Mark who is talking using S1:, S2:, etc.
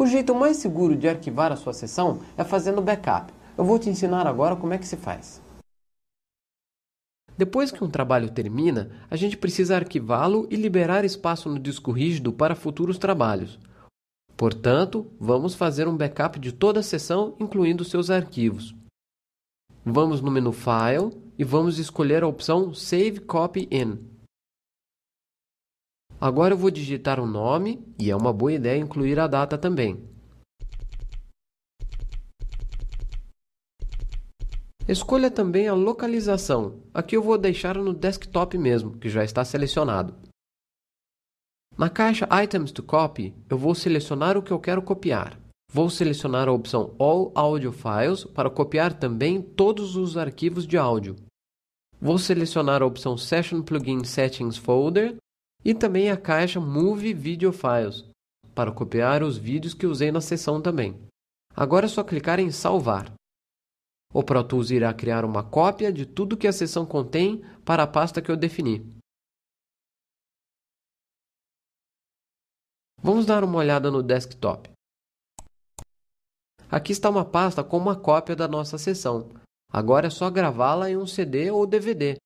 S1: O jeito mais seguro de arquivar a sua sessão é fazendo backup. Eu vou te ensinar agora como é que se faz. Depois que um trabalho termina, a gente precisa arquivá-lo e liberar espaço no disco rígido para futuros trabalhos. Portanto, vamos fazer um backup de toda a sessão, incluindo seus arquivos. Vamos no menu File e vamos escolher a opção Save Copy In. Agora eu vou digitar o um nome e é uma boa ideia incluir a data também. Escolha também a localização. Aqui eu vou deixar no desktop mesmo, que já está selecionado. Na caixa Items to Copy, eu vou selecionar o que eu quero copiar. Vou selecionar a opção All Audio Files para copiar também todos os arquivos de áudio. Vou selecionar a opção Session Plugin Settings Folder e também a caixa Move Video Files, para copiar os vídeos que usei na sessão também. Agora é só clicar em salvar. O Pro Tools irá criar uma cópia de tudo que a sessão contém para a pasta que eu defini.
S2: Vamos dar uma olhada no desktop. Aqui está uma pasta com uma cópia da nossa sessão. Agora é só gravá-la em um CD ou DVD